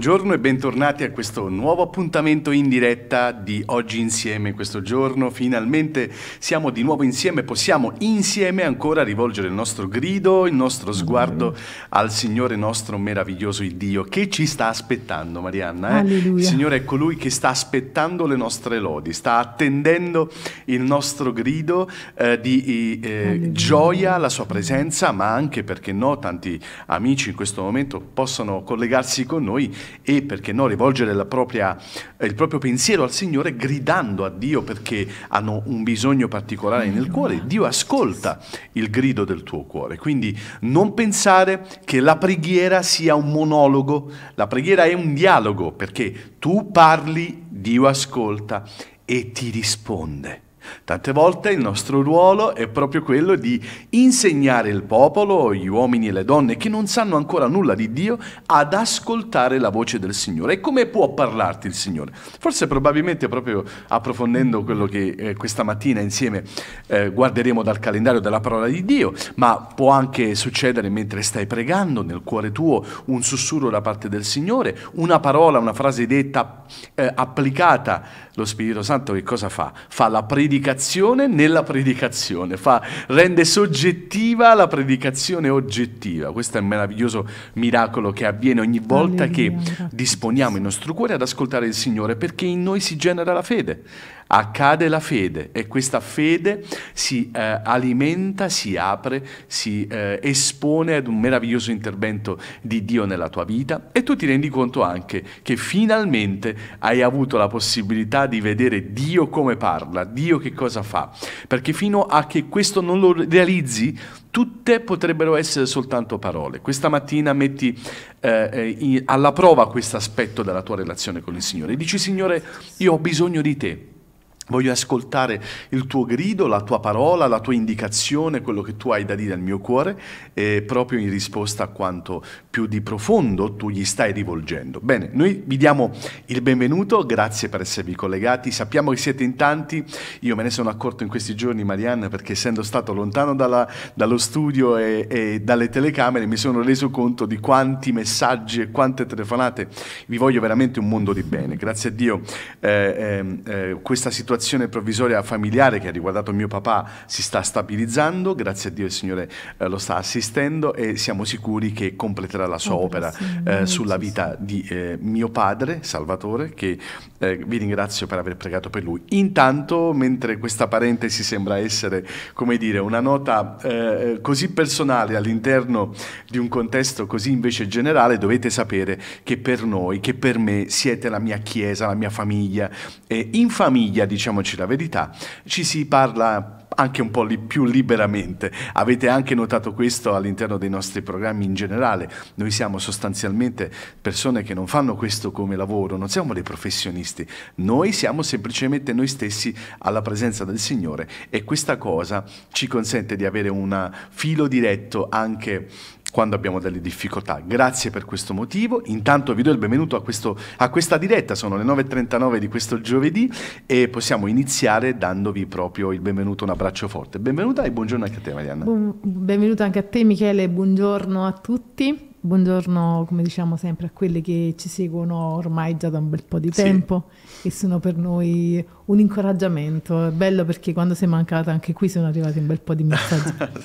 Buongiorno e bentornati a questo nuovo appuntamento in diretta di Oggi Insieme. Questo giorno finalmente siamo di nuovo insieme, possiamo insieme ancora rivolgere il nostro grido, il nostro sguardo al Signore nostro meraviglioso Dio che ci sta aspettando, Marianna. Eh? Il Signore è colui che sta aspettando le nostre lodi, sta attendendo il nostro grido eh, di eh, gioia, la sua presenza, ma anche perché no, tanti amici in questo momento possono collegarsi con noi e perché no rivolgere propria, il proprio pensiero al Signore gridando a Dio perché hanno un bisogno particolare nel cuore. Dio ascolta il grido del tuo cuore. Quindi non pensare che la preghiera sia un monologo, la preghiera è un dialogo perché tu parli, Dio ascolta e ti risponde. Tante volte il nostro ruolo è proprio quello di insegnare il popolo, gli uomini e le donne che non sanno ancora nulla di Dio, ad ascoltare la voce del Signore. E come può parlarti il Signore? Forse probabilmente proprio approfondendo quello che eh, questa mattina insieme eh, guarderemo dal calendario della parola di Dio, ma può anche succedere mentre stai pregando nel cuore tuo un sussurro da parte del Signore, una parola, una frase detta, eh, applicata lo Spirito Santo che cosa fa? Fa la predicazione nella predicazione, fa, rende soggettiva la predicazione oggettiva. Questo è un meraviglioso miracolo che avviene ogni volta Alleluia, che disponiamo il nostro cuore ad ascoltare il Signore perché in noi si genera la fede accade la fede e questa fede si eh, alimenta, si apre, si eh, espone ad un meraviglioso intervento di Dio nella tua vita e tu ti rendi conto anche che finalmente hai avuto la possibilità di vedere Dio come parla, Dio che cosa fa, perché fino a che questo non lo realizzi tutte potrebbero essere soltanto parole. Questa mattina metti eh, eh in, alla prova questo aspetto della tua relazione con il Signore e dici Signore, io ho bisogno di te. Voglio ascoltare il tuo grido, la tua parola, la tua indicazione, quello che tu hai da dire al mio cuore, e proprio in risposta a quanto più di profondo tu gli stai rivolgendo. Bene, noi vi diamo il benvenuto, grazie per esservi collegati, sappiamo che siete in tanti, io me ne sono accorto in questi giorni Marianne perché essendo stato lontano dalla, dallo studio e, e dalle telecamere mi sono reso conto di quanti messaggi e quante telefonate, vi voglio veramente un mondo di bene, grazie a Dio eh, ehm, eh, questa situazione situazione provvisoria familiare che ha riguardato mio papà si sta stabilizzando, grazie a Dio il Signore eh, lo sta assistendo e siamo sicuri che completerà la sua oh, opera eh, sulla vita di eh, mio padre, Salvatore, che eh, vi ringrazio per aver pregato per lui. Intanto, mentre questa parentesi sembra essere, come dire, una nota eh, così personale all'interno di un contesto così invece generale, dovete sapere che per noi, che per me, siete la mia chiesa, la mia famiglia e in famiglia, diciamo, diciamoci la verità, ci si parla anche un po' li più liberamente. Avete anche notato questo all'interno dei nostri programmi in generale. Noi siamo sostanzialmente persone che non fanno questo come lavoro, non siamo dei professionisti, noi siamo semplicemente noi stessi alla presenza del Signore e questa cosa ci consente di avere un filo diretto anche quando abbiamo delle difficoltà. Grazie per questo motivo. Intanto vi do il benvenuto a, questo, a questa diretta, sono le 9.39 di questo giovedì e possiamo iniziare dandovi proprio il benvenuto, un abbraccio forte. Benvenuta e buongiorno anche a te Marianna. Benvenuta anche a te Michele, buongiorno a tutti. Buongiorno, come diciamo sempre, a quelli che ci seguono ormai già da un bel po' di tempo sì. e sono per noi un incoraggiamento. È bello perché quando sei mancata anche qui sono arrivati un bel po' di messaggi.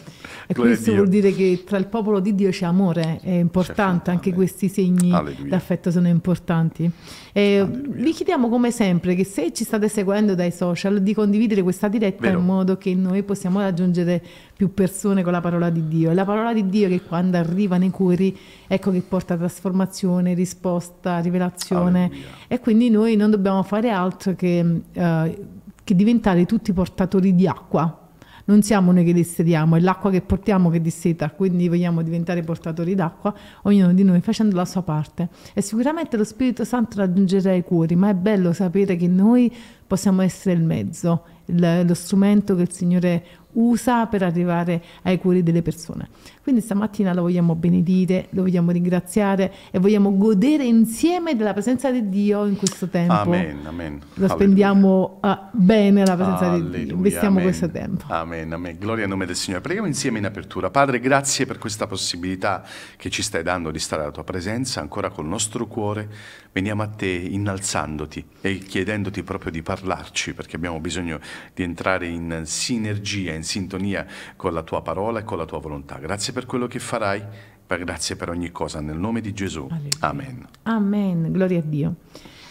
E Gloria questo vuol dire che tra il popolo di Dio c'è amore, è importante, certo. anche questi segni Alleluia. d'affetto sono importanti. Eh, vi chiediamo come sempre che se ci state seguendo dai social di condividere questa diretta Vero. in modo che noi possiamo raggiungere più persone con la parola di Dio. È la parola di Dio che quando arriva nei cuori, ecco che porta trasformazione, risposta, rivelazione. Alleluia. E quindi noi non dobbiamo fare altro che, eh, che diventare tutti portatori di acqua non siamo noi che dissediamo, è l'acqua che portiamo che disseta, quindi vogliamo diventare portatori d'acqua, ognuno di noi facendo la sua parte. E sicuramente lo Spirito Santo raggiungerà i cuori, ma è bello sapere che noi possiamo essere il mezzo, il, lo strumento che il Signore usa per arrivare ai cuori delle persone. Quindi stamattina lo vogliamo benedire, lo vogliamo ringraziare e vogliamo godere insieme della presenza di Dio in questo tempo. Amen, amen. Lo spendiamo uh, bene la presenza Alleluia, di Dio, investiamo amen. questo tempo. Amen, amen. Gloria al nome del Signore. Preghiamo insieme in apertura. Padre, grazie per questa possibilità che ci stai dando di stare alla tua presenza ancora col nostro cuore. Veniamo a te innalzandoti e chiedendoti proprio di parlarci perché abbiamo bisogno di entrare in sinergia, in in sintonia con la tua parola e con la tua volontà. Grazie per quello che farai, per grazie per ogni cosa, nel nome di Gesù. Alleluia. Amen. Amen, gloria a Dio.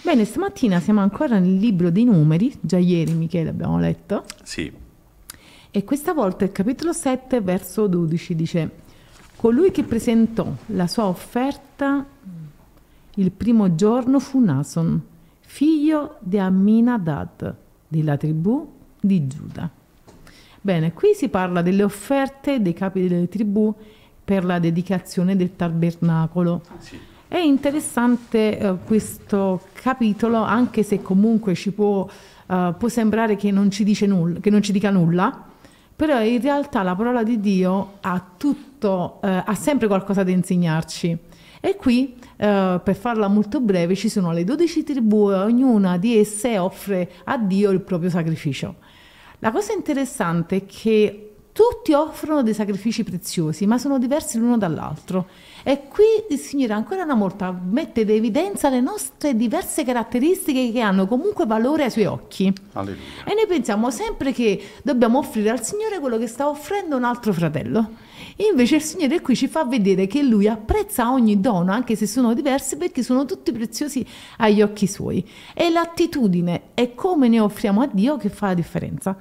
Bene, stamattina siamo ancora nel libro dei numeri, già ieri Michele abbiamo letto. Sì. E questa volta il capitolo 7, verso 12 dice, colui che presentò la sua offerta il primo giorno fu Nason, figlio di Amminadad, della tribù di Giuda. Bene, qui si parla delle offerte dei capi delle tribù per la dedicazione del tabernacolo. Ah, sì. È interessante eh, questo capitolo, anche se comunque ci può, eh, può sembrare che non, nulla, che non, ci dica nulla, però in realtà la parola di Dio ha, tutto, eh, ha sempre qualcosa da insegnarci. E qui, eh, per farla molto breve, ci sono le 12 tribù e ognuna di esse offre a Dio il proprio sacrificio. La cosa interessante è che tutti offrono dei sacrifici preziosi, ma sono diversi l'uno dall'altro. E qui il Signore ancora una volta mette in evidenza le nostre diverse caratteristiche che hanno comunque valore ai suoi occhi. Alleluia. E noi pensiamo sempre che dobbiamo offrire al Signore quello che sta offrendo un altro fratello. Invece il Signore qui ci fa vedere che Lui apprezza ogni dono, anche se sono diversi, perché sono tutti preziosi agli occhi Suoi. È l'attitudine, è come ne offriamo a Dio che fa la differenza.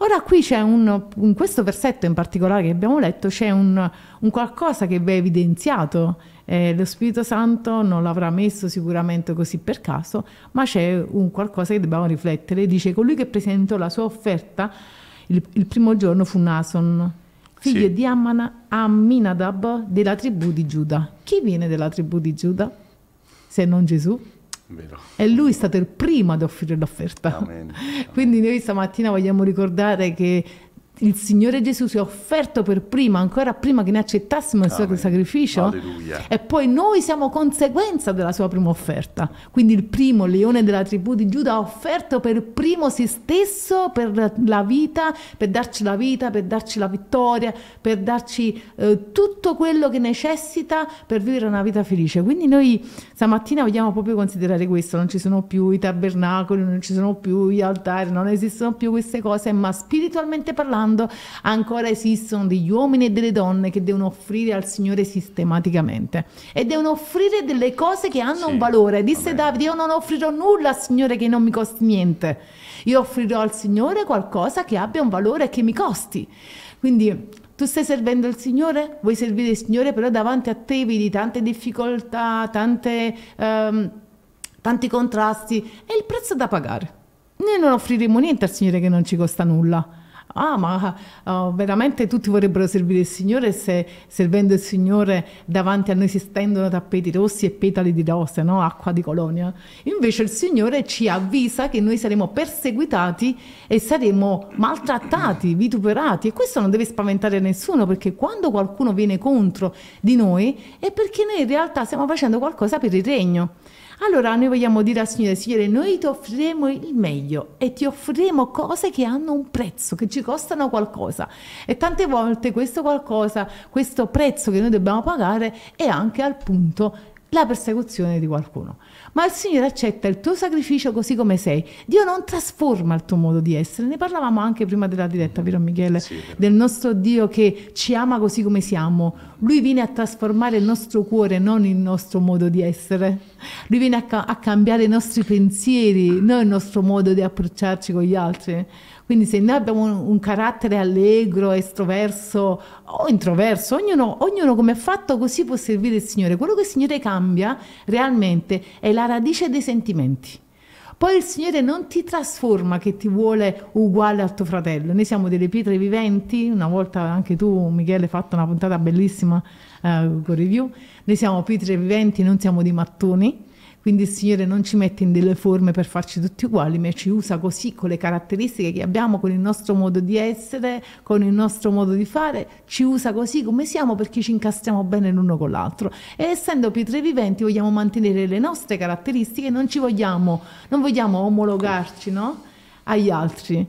Ora qui c'è un, in questo versetto in particolare che abbiamo letto, c'è un, un qualcosa che va evidenziato eh, lo Spirito Santo non l'avrà messo sicuramente così per caso, ma c'è un qualcosa che dobbiamo riflettere. Dice colui che presentò la sua offerta il, il primo giorno fu Nason figlio sì. di Ammana, Amminadab della tribù di Giuda. Chi viene dalla tribù di Giuda se non Gesù? Vero. E lui è stato il primo ad offrire l'offerta. Amen. Amen. Quindi noi stamattina vogliamo ricordare che il Signore Gesù si è offerto per prima, ancora prima che ne accettassimo il suo sacrificio. Alleluia. E poi noi siamo conseguenza della sua prima offerta. Quindi il primo leone della tribù di Giuda ha offerto per primo se stesso per la vita, per darci la vita, per darci la vittoria, per darci eh, tutto quello che necessita per vivere una vita felice. Quindi noi stamattina vogliamo proprio considerare questo, non ci sono più i tabernacoli, non ci sono più gli altari, non esistono più queste cose, ma spiritualmente parlando quando ancora esistono degli uomini e delle donne che devono offrire al Signore sistematicamente e devono offrire delle cose che hanno sì, un valore. Disse vabbè. Davide, io non offrirò nulla al Signore che non mi costi niente, io offrirò al Signore qualcosa che abbia un valore e che mi costi. Quindi tu stai servendo il Signore? Vuoi servire il Signore, però davanti a te vedi tante difficoltà, tante, um, tanti contrasti. È il prezzo da pagare. Noi non offriremo niente al Signore che non ci costa nulla ah ma oh, veramente tutti vorrebbero servire il Signore se servendo il Signore davanti a noi si stendono tappeti rossi e petali di rose, no? acqua di colonia. Invece il Signore ci avvisa che noi saremo perseguitati e saremo maltrattati, vituperati e questo non deve spaventare nessuno perché quando qualcuno viene contro di noi è perché noi in realtà stiamo facendo qualcosa per il regno. Allora noi vogliamo dire al Signore, Signore, noi ti offriremo il meglio e ti offriremo cose che hanno un prezzo, che ci costano qualcosa. E tante volte questo qualcosa, questo prezzo che noi dobbiamo pagare è anche al punto la persecuzione di qualcuno. Ma il Signore accetta il tuo sacrificio così come sei. Dio non trasforma il tuo modo di essere. Ne parlavamo anche prima della diretta, vero Michele? Sì, del nostro Dio che ci ama così come siamo. Lui viene a trasformare il nostro cuore, non il nostro modo di essere. Lui viene a, ca- a cambiare i nostri pensieri, non il nostro modo di approcciarci con gli altri. Quindi se noi abbiamo un, un carattere allegro, estroverso o introverso, ognuno, ognuno come è fatto così può servire il Signore. Quello che il Signore cambia realmente è la radice dei sentimenti. Poi il Signore non ti trasforma che ti vuole uguale al tuo fratello. Noi siamo delle pietre viventi, una volta anche tu Michele hai fatto una puntata bellissima eh, con review. Noi siamo pietre viventi, non siamo di mattoni. Quindi il Signore non ci mette in delle forme per farci tutti uguali, ma ci usa così, con le caratteristiche che abbiamo, con il nostro modo di essere, con il nostro modo di fare, ci usa così come siamo perché ci incastriamo bene l'uno con l'altro. E essendo pietre viventi vogliamo mantenere le nostre caratteristiche, non ci vogliamo, non vogliamo omologarci no? agli altri.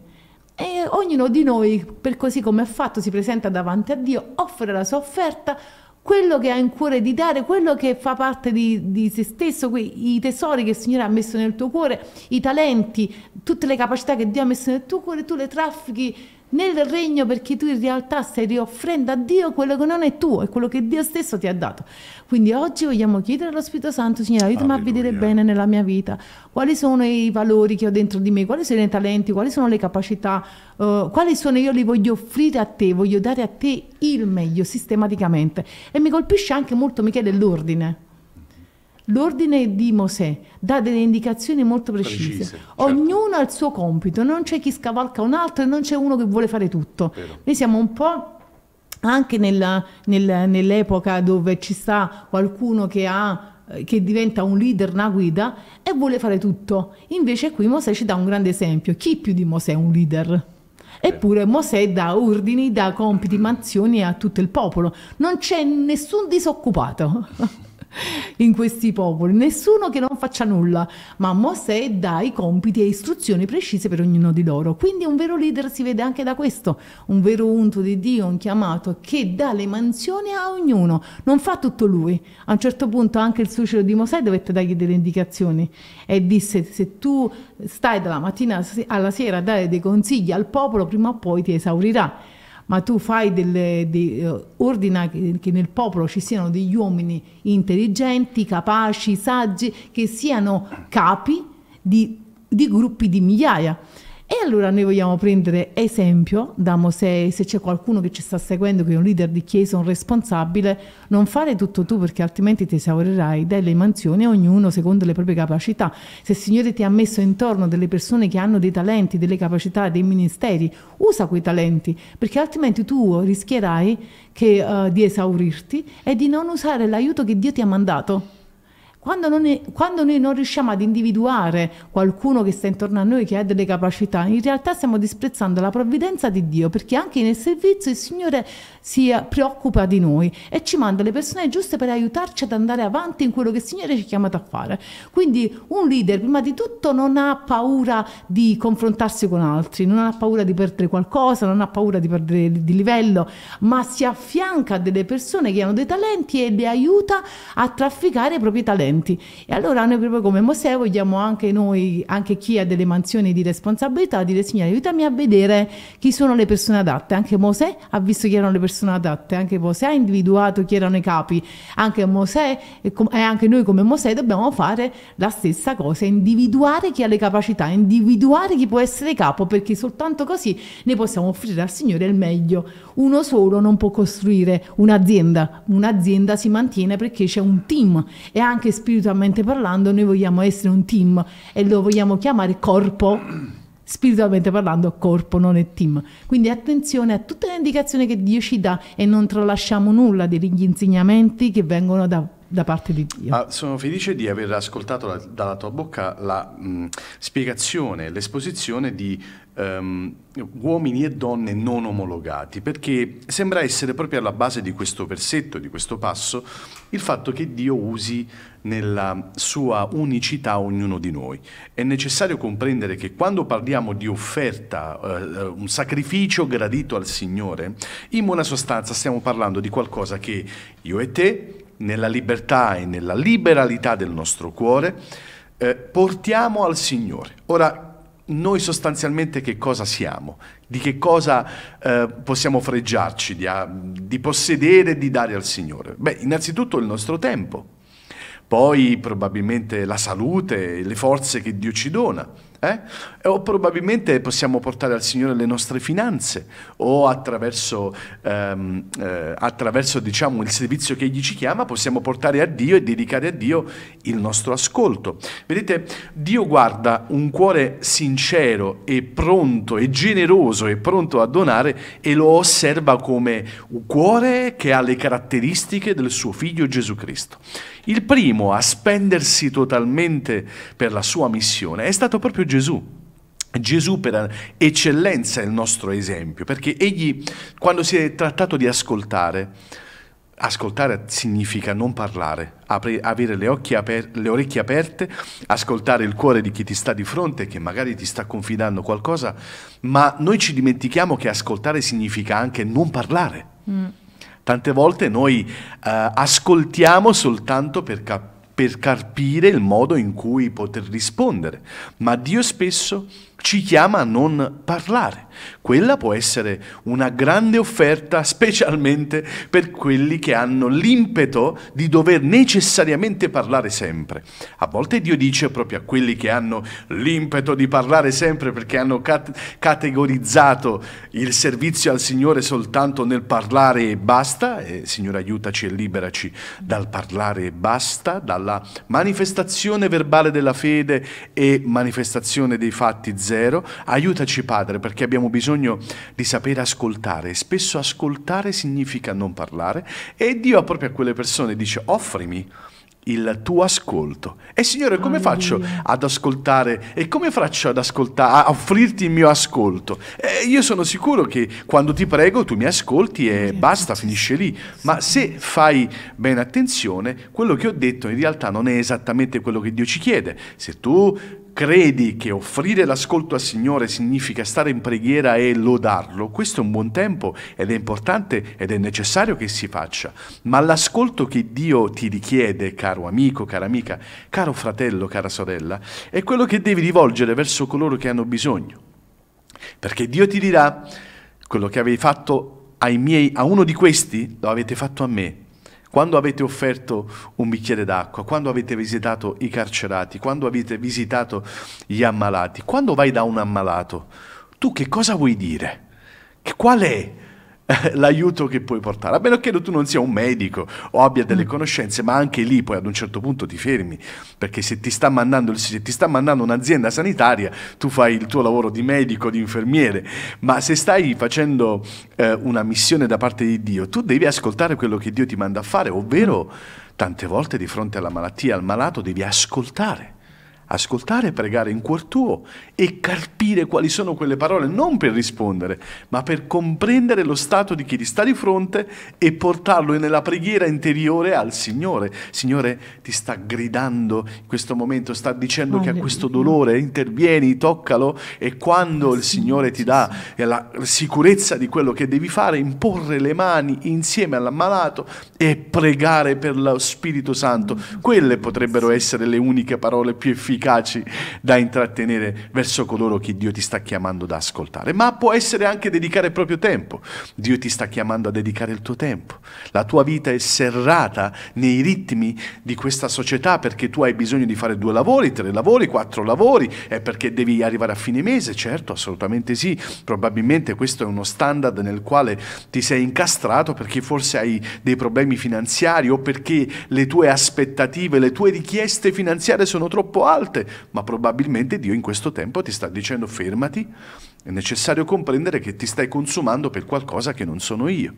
E ognuno di noi, per così come è fatto, si presenta davanti a Dio, offre la sua offerta quello che ha in cuore di dare, quello che fa parte di, di se stesso, quei, i tesori che il Signore ha messo nel tuo cuore, i talenti, tutte le capacità che Dio ha messo nel tuo cuore, tu le traffichi nel regno perché tu in realtà stai rioffrendo a Dio quello che non è tuo è quello che Dio stesso ti ha dato. Quindi oggi vogliamo chiedere allo Spirito Santo, Signore, aiutami a vedere bene nella mia vita quali sono i valori che ho dentro di me, quali sono i talenti, quali sono le capacità, uh, quali sono io li voglio offrire a te, voglio dare a te il meglio sistematicamente. E mi colpisce anche molto Michele l'ordine. L'ordine di Mosè dà delle indicazioni molto precise. precise certo. Ognuno ha il suo compito, non c'è chi scavalca un altro e non c'è uno che vuole fare tutto. Vero. Noi siamo un po' anche nella, nel, nell'epoca dove ci sta qualcuno che ha che diventa un leader, una guida e vuole fare tutto. Invece qui Mosè ci dà un grande esempio. Chi più di Mosè è un leader? Eh. Eppure Mosè dà ordini, dà compiti, mansioni a tutto il popolo. Non c'è nessun disoccupato. in questi popoli, nessuno che non faccia nulla, ma Mosè dà i compiti e istruzioni precise per ognuno di loro. Quindi un vero leader si vede anche da questo, un vero unto di Dio, un chiamato che dà le mansioni a ognuno, non fa tutto lui. A un certo punto anche il suocero di Mosè dovette dargli delle indicazioni e disse se tu stai dalla mattina alla sera a dare dei consigli al popolo, prima o poi ti esaurirà ma tu fai delle, dei, eh, ordina che, che, nel popolo ci siano degli uomini intelligenti, capaci, saggi, che siano capi di, di gruppi di migliaia. E allora noi vogliamo prendere esempio da Mosè, se c'è qualcuno che ci sta seguendo, che è un leader di chiesa, un responsabile, non fare tutto tu perché altrimenti ti esaurirai delle mansioni, ognuno secondo le proprie capacità. Se il Signore ti ha messo intorno delle persone che hanno dei talenti, delle capacità, dei ministeri, usa quei talenti, perché altrimenti tu rischierai che, uh, di esaurirti e di non usare l'aiuto che Dio ti ha mandato. Quando, è, quando, noi non riusciamo ad individuare qualcuno che sta intorno a noi che ha delle capacità, in realtà stiamo disprezzando la provvidenza di Dio perché anche nel servizio il Signore si eh, preoccupa di noi e ci manda le persone giuste per aiutarci ad andare avanti in quello che il Signore ci ha chiamato a fare. Quindi un leader prima di tutto non ha paura di confrontarsi con altri, non ha paura di perdere qualcosa, non ha paura di perdere di livello, ma si affianca a delle persone che hanno dei talenti e le aiuta a trafficare i propri talenti talenti. E allora noi proprio come Mosè vogliamo anche noi, anche chi ha delle mansioni di responsabilità, dire Signore aiutami a vedere chi sono le persone adatte. Anche Mosè ha visto chi erano le persone adatte, anche Mosè ha individuato chi erano i capi, anche Mosè e, com- e anche noi come Mosè dobbiamo fare la stessa cosa, individuare chi ha le capacità, individuare chi può essere capo, perché soltanto così ne possiamo offrire al Signore il meglio. Uno solo non può costruire un'azienda, un'azienda si mantiene perché c'è un team e anche spiritualmente parlando, noi vogliamo essere un team e lo vogliamo chiamare corpo, spiritualmente parlando corpo, non è team. Quindi attenzione a tutte le indicazioni che Dio ci dà e non tralasciamo nulla degli insegnamenti che vengono da da parte di Dio. Ah, sono felice di aver ascoltato la, dalla tua bocca la mh, mm, spiegazione, l'esposizione di um, uomini e donne non omologati, perché sembra essere proprio alla base di questo versetto, di questo passo, il fatto che Dio usi nella sua unicità ognuno di noi. È necessario comprendere che quando parliamo di offerta, eh, un sacrificio gradito al Signore, in buona sostanza stiamo parlando di qualcosa che io e te nella libertà e nella liberalità del nostro cuore, eh, portiamo al Signore. Ora, noi sostanzialmente che cosa siamo? Di che cosa eh, possiamo freggiarci di, a, di possedere e di dare al Signore? Beh, innanzitutto il nostro tempo, poi probabilmente la salute, le forze che Dio ci dona eh? O probabilmente possiamo portare al Signore le nostre finanze o attraverso, ehm, eh, attraverso diciamo, il servizio che Egli ci chiama possiamo portare a Dio e dedicare a Dio il nostro ascolto. Vedete, Dio guarda un cuore sincero e pronto e generoso e pronto a donare e lo osserva come un cuore che ha le caratteristiche del suo figlio Gesù Cristo. Il primo a spendersi totalmente per la sua missione è stato proprio Gesù. Gesù per eccellenza è il nostro esempio, perché egli quando si è trattato di ascoltare, ascoltare significa non parlare, apri, avere le, aper, le orecchie aperte, ascoltare il cuore di chi ti sta di fronte, che magari ti sta confidando qualcosa, ma noi ci dimentichiamo che ascoltare significa anche non parlare. Mm. Tante volte noi eh, ascoltiamo soltanto per, cap- per carpire il modo in cui poter rispondere, ma Dio spesso ci chiama a non parlare. Quella può essere una grande offerta specialmente per quelli che hanno l'impeto di dover necessariamente parlare sempre. A volte Dio dice proprio a quelli che hanno l'impeto di parlare sempre perché hanno cat- categorizzato il servizio al Signore soltanto nel parlare e basta, e, Signore aiutaci e liberaci dal parlare e basta, dalla manifestazione verbale della fede e manifestazione dei fatti zero, aiutaci Padre perché abbiamo bisogno di sapere ascoltare. Spesso ascoltare significa non parlare e Dio proprio a quelle persone dice offrimi il tuo ascolto. E Signore, come ah, faccio ad ascoltare e come faccio ad ascoltare, a offrirti il mio ascolto? Eh, io sono sicuro che quando ti prego tu mi ascolti e basta, finisce lì. Ma se fai bene attenzione, quello che ho detto in realtà non è esattamente quello che Dio ci chiede. Se tu credi che offrire l'ascolto al Signore significa stare in preghiera e lodarlo, questo è un buon tempo ed è importante ed è necessario che si faccia. Ma l'ascolto che Dio ti richiede, caro amico, cara amica, caro fratello, cara sorella, è quello che devi rivolgere verso coloro che hanno bisogno. Perché Dio ti dirà quello che avevi fatto miei, a uno di questi, lo avete fatto a me quando avete offerto un bicchiere d'acqua, quando avete visitato i carcerati, quando avete visitato gli ammalati, quando vai da un ammalato, tu che cosa vuoi dire? Che qual è l'aiuto che puoi portare, a meno che tu non sia un medico o abbia delle mm. conoscenze, ma anche lì poi ad un certo punto ti fermi, perché se ti sta mandando, se ti sta mandando un'azienda sanitaria, tu fai il tuo lavoro di medico, di infermiere, ma se stai facendo eh, una missione da parte di Dio, tu devi ascoltare quello che Dio ti manda a fare, ovvero mm. tante volte di fronte alla malattia, al malato, devi ascoltare ascoltare e pregare in cuor tuo e carpire quali sono quelle parole, non per rispondere, ma per comprendere lo stato di chi ti sta di fronte e portarlo nella preghiera interiore al Signore. Signore ti sta gridando in questo momento, sta dicendo Alleluia. che ha questo dolore intervieni, toccalo e quando il Signore ti dà la sicurezza di quello che devi fare, imporre le mani insieme all'ammalato e pregare per lo Spirito Santo. Mm. Quelle potrebbero essere le uniche parole più efficaci efficaci da intrattenere verso coloro che Dio ti sta chiamando ad ascoltare, ma può essere anche dedicare il proprio tempo. Dio ti sta chiamando a dedicare il tuo tempo. La tua vita è serrata nei ritmi di questa società perché tu hai bisogno di fare due lavori, tre lavori, quattro lavori, è perché devi arrivare a fine mese, certo, assolutamente sì, probabilmente questo è uno standard nel quale ti sei incastrato perché forse hai dei problemi finanziari o perché le tue aspettative, le tue richieste finanziarie sono troppo alte alte, ma probabilmente Dio in questo tempo ti sta dicendo fermati, è necessario comprendere che ti stai consumando per qualcosa che non sono io.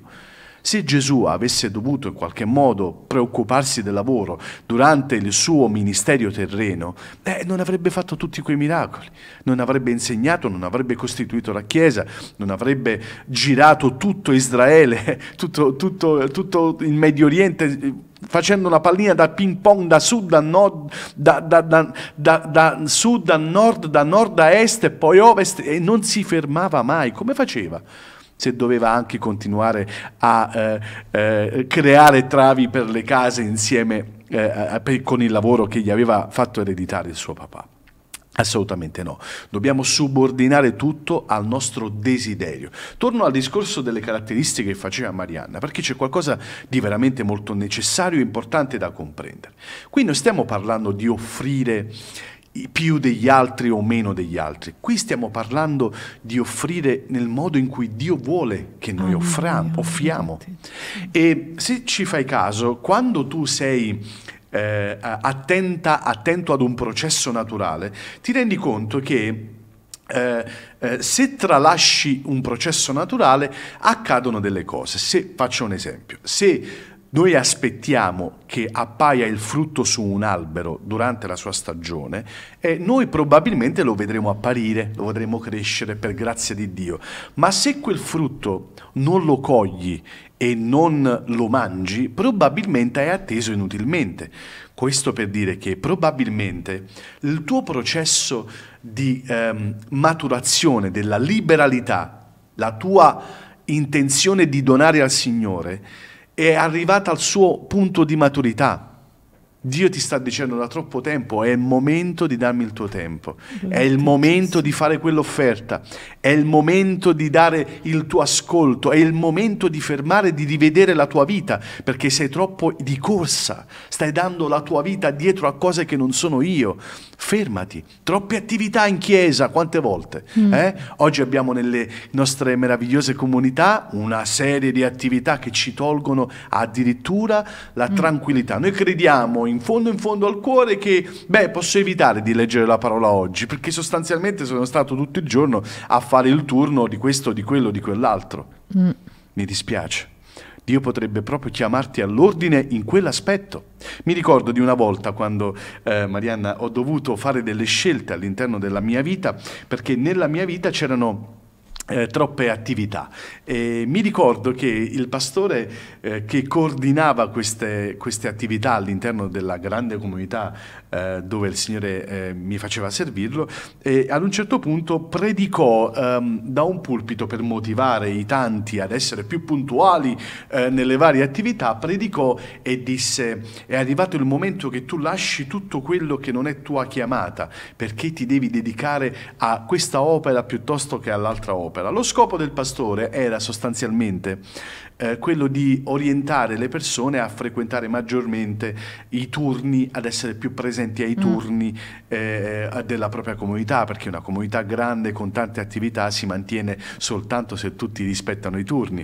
Se Gesù avesse dovuto in qualche modo preoccuparsi del lavoro durante il suo ministero terreno, eh, non avrebbe fatto tutti quei miracoli, non avrebbe insegnato, non avrebbe costituito la Chiesa, non avrebbe girato tutto Israele, tutto, tutto, tutto il Medio Oriente, facendo una pallina da ping pong da sud a nord, da, da, da, da, sud a nord, da nord a est e poi ovest e non si fermava mai. Come faceva? se doveva anche continuare a eh, eh, creare travi per le case insieme eh, per, con il lavoro che gli aveva fatto ereditare il suo papà. Assolutamente no, dobbiamo subordinare tutto al nostro desiderio. Torno al discorso delle caratteristiche che faceva Marianna, perché c'è qualcosa di veramente molto necessario e importante da comprendere. Qui non stiamo parlando di offrire più degli altri o meno degli altri. Qui stiamo parlando di offrire nel modo in cui Dio vuole che noi offriamo. offriamo. E se ci fai caso, quando tu sei eh, attenta, attento ad un processo naturale, ti rendi conto che eh, eh, se tralasci un processo naturale accadono delle cose. Se, faccio un esempio, se noi aspettiamo che appaia il frutto su un albero durante la sua stagione e noi probabilmente lo vedremo apparire, lo vedremo crescere per grazia di Dio. Ma se quel frutto non lo cogli e non lo mangi, probabilmente hai atteso inutilmente. Questo per dire che probabilmente il tuo processo di ehm, maturazione della liberalità, la tua intenzione di donare al Signore, è arrivata al suo punto di maturità. Dio ti sta dicendo da troppo tempo, è il momento di darmi il tuo tempo, è il momento di fare quell'offerta, è il momento di dare il tuo ascolto, è il momento di fermare, di rivedere la tua vita, perché sei troppo di corsa, stai dando la tua vita dietro a cose che non sono io. Fermati, troppe attività in chiesa, quante volte? Mm. Eh? Oggi abbiamo nelle nostre meravigliose comunità una serie di attività che ci tolgono addirittura la mm. tranquillità. Noi crediamo in fondo in fondo al cuore che, beh, posso evitare di leggere la parola oggi, perché sostanzialmente sono stato tutto il giorno a fare il turno di questo, di quello, di quell'altro. Mm. Mi dispiace. Dio potrebbe proprio chiamarti all'ordine in quell'aspetto. Mi ricordo di una volta quando, eh, Marianna, ho dovuto fare delle scelte all'interno della mia vita, perché nella mia vita c'erano eh, troppe attività. E mi ricordo che il pastore eh, che coordinava queste, queste, attività all'interno della grande comunità eh, dove il Signore eh, mi faceva servirlo, ad un certo punto predicò ehm, da un pulpito per motivare i tanti ad essere più puntuali eh, nelle varie attività, predicò e disse è arrivato il momento che tu lasci tutto quello che non è tua chiamata perché ti devi dedicare a questa opera piuttosto che all'altra opera opera. Lo scopo del pastore era sostanzialmente eh, quello di orientare le persone a frequentare maggiormente i turni, ad essere più presenti ai mm. turni mm. eh, della propria comunità, perché una comunità grande con tante attività si mantiene soltanto se tutti rispettano i turni.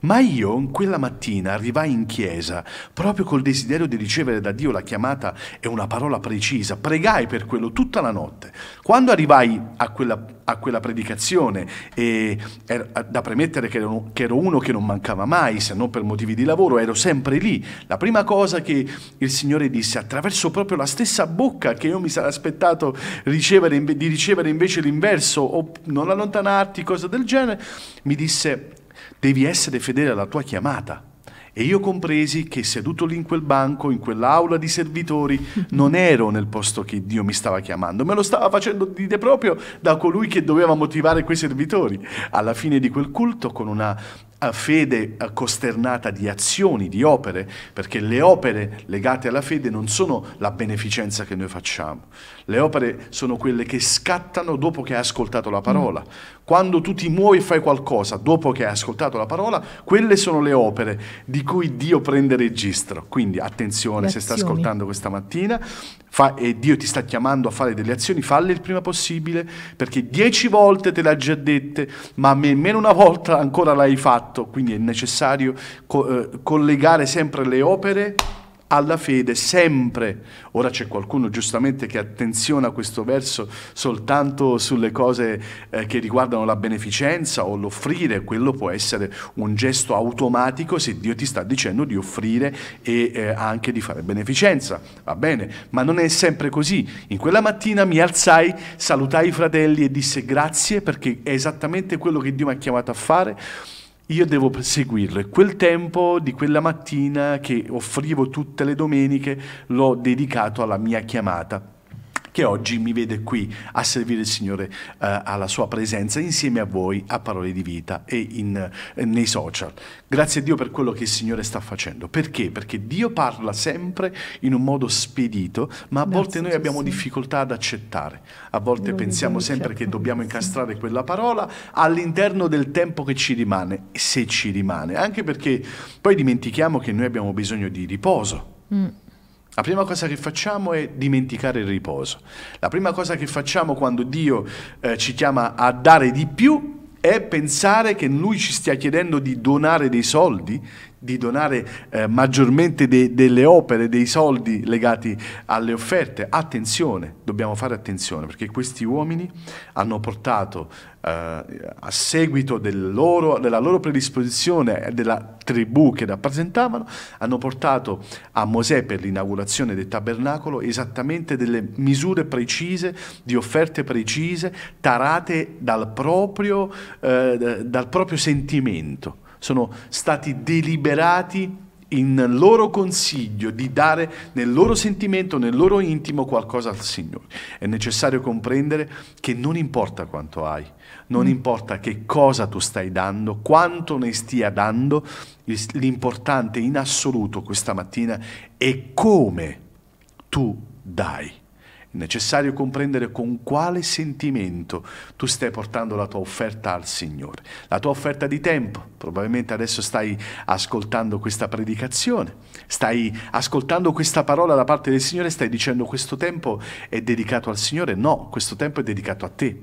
Ma io quella mattina arrivai in chiesa proprio col desiderio di ricevere da Dio la chiamata e una parola precisa, pregai per quello tutta la notte. Quando arrivai a quella, a quella predicazione, e, er, da premettere che ero uno che non mancava mai, mai se non per motivi di lavoro, ero sempre lì. La prima cosa che il Signore disse, attraverso proprio la stessa bocca che io mi sarei aspettato ricevere, di ricevere invece l'inverso o non allontanarti, cosa del genere, mi disse, devi essere fedele alla tua chiamata. E io compresi che seduto lì in quel banco, in quell'aula di servitori, non ero nel posto che Dio mi stava chiamando, me lo stava facendo dire proprio da colui che doveva motivare quei servitori. Alla fine di quel culto, con una fede costernata di azioni, di opere, perché le opere legate alla fede non sono la beneficenza che noi facciamo, le opere sono quelle che scattano dopo che hai ascoltato la parola. Mm. Quando tu ti muovi e fai qualcosa dopo che hai ascoltato la parola, quelle sono le opere di cui Dio prende registro. Quindi attenzione le se stai ascoltando questa mattina fa, e Dio ti sta chiamando a fare delle azioni, falle il prima possibile perché dieci volte te le ha già dette, ma nemmeno una volta ancora l'hai fatto. Quindi è necessario co- eh, collegare sempre le opere alla fede sempre. Ora c'è qualcuno giustamente che attenziona questo verso soltanto sulle cose eh, che riguardano la beneficenza o l'offrire, quello può essere un gesto automatico se Dio ti sta dicendo di offrire e eh, anche di fare beneficenza, va bene, ma non è sempre così. In quella mattina mi alzai, salutai i fratelli e disse grazie perché è esattamente quello che Dio mi ha chiamato a fare io devo seguirle. Quel tempo di quella mattina che offrivo tutte le domeniche l'ho dedicato alla mia chiamata che oggi mi vede qui a servire il Signore eh, alla sua presenza insieme a voi a parole di vita e in, eh, nei social. Grazie a Dio per quello che il Signore sta facendo. Perché? Perché Dio parla sempre in un modo spedito, ma a Grazie volte noi abbiamo sì. difficoltà ad accettare. A volte non pensiamo sempre certo. che dobbiamo incastrare sì. quella parola all'interno del tempo che ci rimane, se ci rimane. Anche perché poi dimentichiamo che noi abbiamo bisogno di riposo. Mm la prima cosa che facciamo è dimenticare il riposo. La prima cosa che facciamo quando Dio eh, ci chiama a dare di più è pensare che Lui ci stia chiedendo di donare dei soldi, di donare eh, maggiormente de- delle opere, dei soldi legati alle offerte. Attenzione, dobbiamo fare attenzione perché questi uomini hanno portato eh, a seguito del loro, della loro predisposizione e della tribù che rappresentavano, hanno portato a Mosè per l'inaugurazione del tabernacolo esattamente delle misure precise, di offerte precise, tarate dal proprio, eh, dal proprio sentimento sono stati deliberati in loro consiglio di dare nel loro sentimento, nel loro intimo qualcosa al Signore. È necessario comprendere che non importa quanto hai, non mm. importa che cosa tu stai dando, quanto ne stia dando, l'importante in assoluto questa mattina è come tu dai. È necessario comprendere con quale sentimento tu stai portando la tua offerta al Signore. La tua offerta di tempo, probabilmente adesso stai ascoltando questa predicazione, stai ascoltando questa parola da parte del Signore, stai dicendo questo tempo è dedicato al Signore. No, questo tempo è dedicato a te.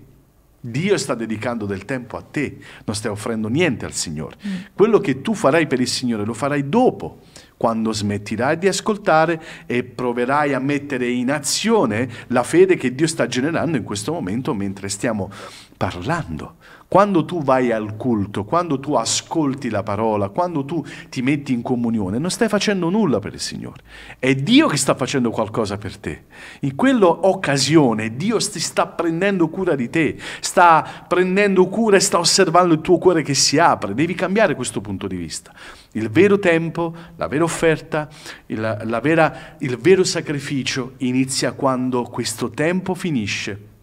Dio sta dedicando del tempo a te, non stai offrendo niente al Signore. Mm. Quello che tu farai per il Signore lo farai dopo quando smettirai di ascoltare e proverai a mettere in azione la fede che Dio sta generando in questo momento mentre stiamo parlando. Quando tu vai al culto, quando tu ascolti la parola, quando tu ti metti in comunione, non stai facendo nulla per il Signore. È Dio che sta facendo qualcosa per te. In quell'occasione Dio ti sta prendendo cura di te, sta prendendo cura e sta osservando il tuo cuore che si apre. Devi cambiare questo punto di vista. Il vero tempo, la vera offerta, il, la vera, il vero sacrificio inizia quando questo tempo finisce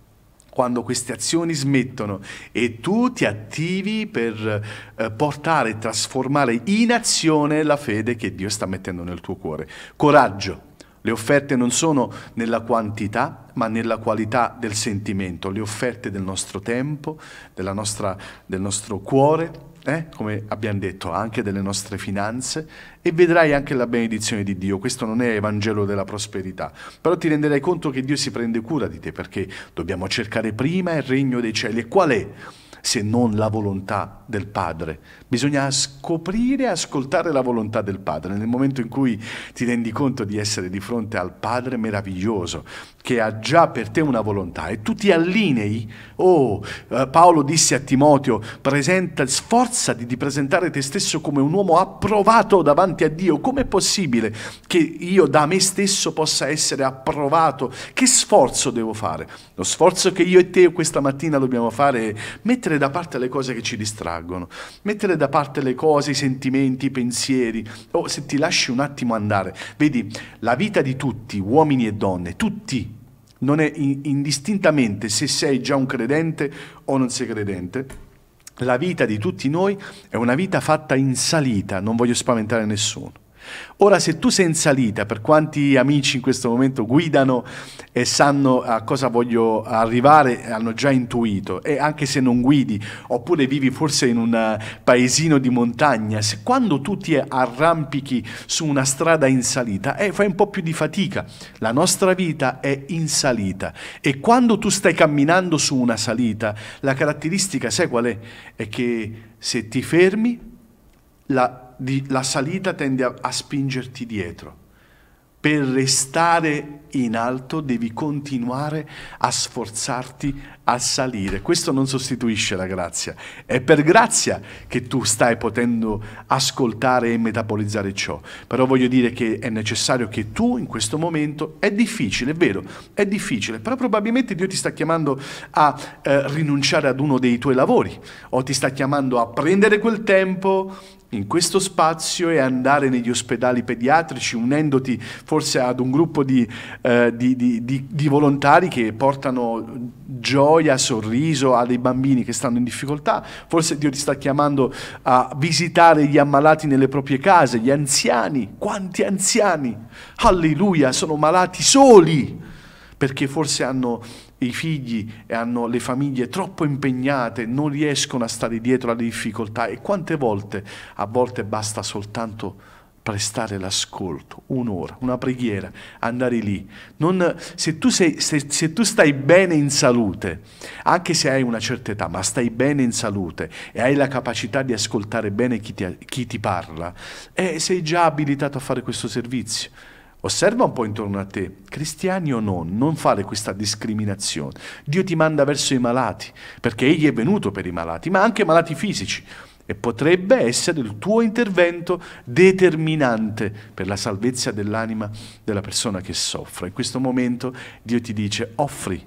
quando queste azioni smettono e tu ti attivi per eh, portare e trasformare in azione la fede che Dio sta mettendo nel tuo cuore. Coraggio. Le offerte non sono nella quantità, ma nella qualità del sentimento, le offerte del nostro tempo, nostra, del nostro cuore, eh, come abbiamo detto, anche delle nostre finanze e vedrai anche la benedizione di Dio. Questo non è Evangelo della prosperità, però ti renderai conto che Dio si prende cura di te perché dobbiamo cercare prima il regno dei cieli. E qual è? se non la volontà del Padre, Bisogna scoprire e ascoltare la volontà del Padre. Nel momento in cui ti rendi conto di essere di fronte al Padre meraviglioso, che ha già per te una volontà e tu ti allinei, oh, eh, Paolo disse a Timoteo, presenta, sforzati di presentare te stesso come un uomo approvato davanti a Dio. Com'è possibile che io da me stesso possa essere approvato? Che sforzo devo fare? Lo sforzo che io e te questa mattina dobbiamo fare è mettere da parte le cose che ci distraggono, mettere da parte le cose, i sentimenti, i pensieri, o se ti lasci un attimo andare. Vedi, la vita di tutti, uomini e donne, tutti, non è indistintamente se sei già un credente o non sei credente, la vita di tutti noi è una vita fatta in salita, non voglio spaventare nessuno. Ora, se tu sei in salita, per quanti amici in questo momento guidano e sanno a cosa voglio arrivare, hanno già intuito, e anche se non guidi, oppure vivi forse in un eh, paesino di montagna, se quando tu ti arrampichi su una strada in salita, eh, fai un po' più di fatica. La nostra vita è in salita e quando tu stai camminando su una salita, la caratteristica, sai qual è? È che se ti fermi, la di, la salita tende a, a spingerti dietro. Per restare in alto devi continuare a sforzarti a salire. Questo non sostituisce la grazia. È per grazia che tu stai potendo ascoltare e metabolizzare ciò. Però voglio dire che è necessario che tu in questo momento, è difficile, è vero, è difficile, però probabilmente Dio ti sta chiamando a eh, rinunciare ad uno dei tuoi lavori o ti sta chiamando a prendere quel tempo in questo spazio e andare negli ospedali pediatrici unendoti forse ad un gruppo di, eh, di, di, di, volontari che portano gioia, sorriso a dei bambini che stanno in difficoltà. Forse Dio ti sta chiamando a visitare gli ammalati nelle proprie case, gli anziani, quanti anziani, alleluia, sono malati soli perché forse hanno i figli hanno le famiglie troppo impegnate, non riescono a stare dietro alle difficoltà e quante volte, a volte basta soltanto prestare l'ascolto, un'ora, una preghiera, andare lì. Non, se, tu sei, se, se, tu stai bene in salute, anche se hai una certa età, ma stai bene in salute e hai la capacità di ascoltare bene chi ti, chi ti parla, eh, sei già abilitato a fare questo servizio Osserva un po' intorno a te, cristiani o non, non fare questa discriminazione. Dio ti manda verso i malati, perché Egli è venuto per i malati, ma anche malati fisici. E potrebbe essere il tuo intervento determinante per la salvezza dell'anima della persona che soffre. In questo momento Dio ti dice offri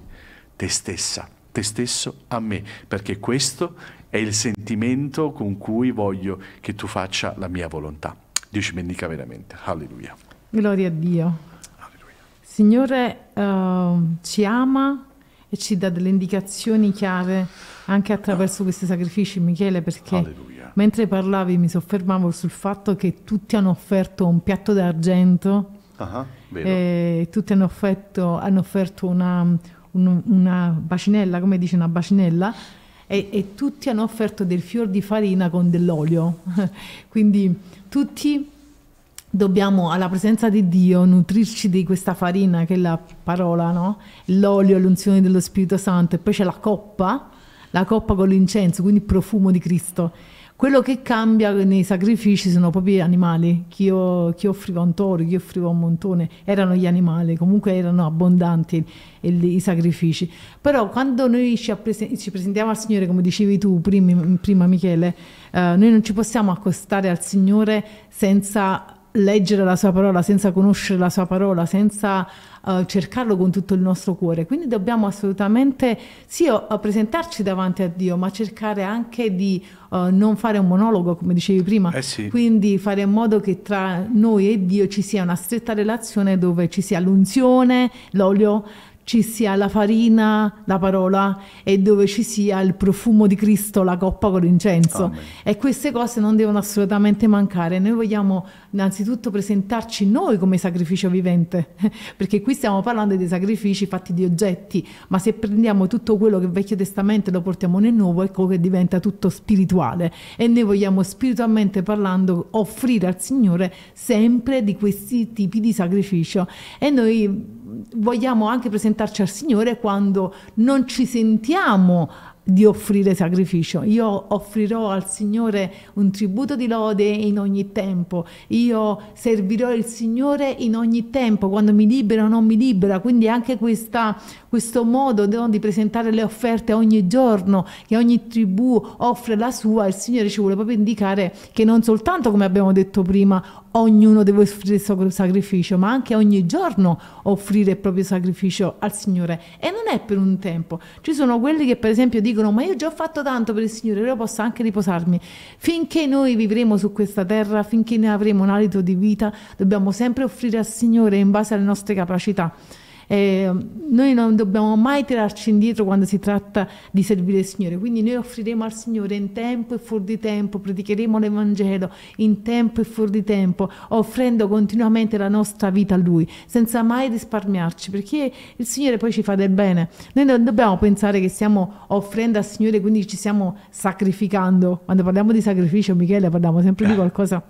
te stessa, te stesso a me, perché questo è il sentimento con cui voglio che tu faccia la mia volontà. Dio ci benedica veramente. Alleluia. Gloria a Dio. Alleluia. Signore uh, ci ama e ci dà delle indicazioni chiare anche attraverso questi sacrifici, Michele, perché Alleluia. mentre parlavi mi soffermavo sul fatto che tutti hanno offerto un piatto d'argento uh-huh, tutti hanno offerto, hanno offerto una, un, una, bacinella, come dice una bacinella, e, e tutti hanno offerto del fior di farina con dell'olio. Quindi tutti dobbiamo alla presenza di Dio nutrirci di questa farina che è la parola, no? l'olio, l'unzione dello Spirito Santo e poi c'è la coppa, la coppa con l'incenso, quindi il profumo di Cristo. Quello che cambia nei sacrifici sono proprio gli animali, chi, io, chi offriva un toro, chi offriva un montone, erano gli animali, comunque erano abbondanti i sacrifici. Però quando noi ci, presentiamo al Signore, come dicevi tu prima, prima Michele, eh, noi non ci possiamo accostare al Signore senza leggere la sua parola, senza conoscere la sua parola, senza uh, cercarlo con tutto il nostro cuore. Quindi dobbiamo assolutamente sì presentarci davanti a Dio, ma cercare anche di uh, non fare un monologo, come dicevi prima. Eh sì. Quindi fare in modo che tra noi e Dio ci sia una stretta relazione dove ci sia l'unzione, l'olio, ci sia la farina, la parola, e dove ci sia il profumo di Cristo, la coppa con l'incenso. Amen. E queste cose non devono assolutamente mancare. Noi vogliamo innanzitutto presentarci noi come sacrificio vivente, perché qui stiamo parlando dei sacrifici fatti di oggetti, ma se prendiamo tutto quello che è Vecchio Testamento e lo portiamo nel Nuovo, ecco che diventa tutto spirituale. E noi vogliamo spiritualmente parlando offrire al Signore sempre di questi tipi di sacrificio. E noi vogliamo anche presentarci al Signore quando non ci sentiamo di offrire sacrificio. Io offrirò al Signore un tributo di lode in ogni tempo. Io servirò il Signore in ogni tempo, quando mi libera o non mi libera. Quindi anche questa questo modo no, di presentare le offerte ogni giorno, che ogni tribù offre la sua, il Signore ci vuole proprio indicare che non soltanto, come abbiamo detto prima, ognuno deve offrire il suo sacrificio, ma anche ogni giorno offrire il proprio sacrificio al Signore. E non è per un tempo. Ci sono quelli che per esempio dicono ma io già ho fatto tanto per il Signore, io posso anche riposarmi. Finché noi vivremo su questa terra, finché ne avremo un alito di vita, dobbiamo sempre offrire al Signore in base alle nostre capacità. Eh, noi non dobbiamo mai tirarci indietro quando si tratta di servire il Signore, quindi noi offriremo al Signore in tempo e fuori di tempo, predicheremo l'Evangelo in tempo e fuori di tempo, offrendo continuamente la nostra vita a Lui, senza mai risparmiarci, perché il Signore poi ci fa del bene. Noi non dobbiamo pensare che stiamo offrendo al Signore, quindi ci stiamo sacrificando. Quando parliamo di sacrificio, Michele, parliamo sempre di eh. qualcosa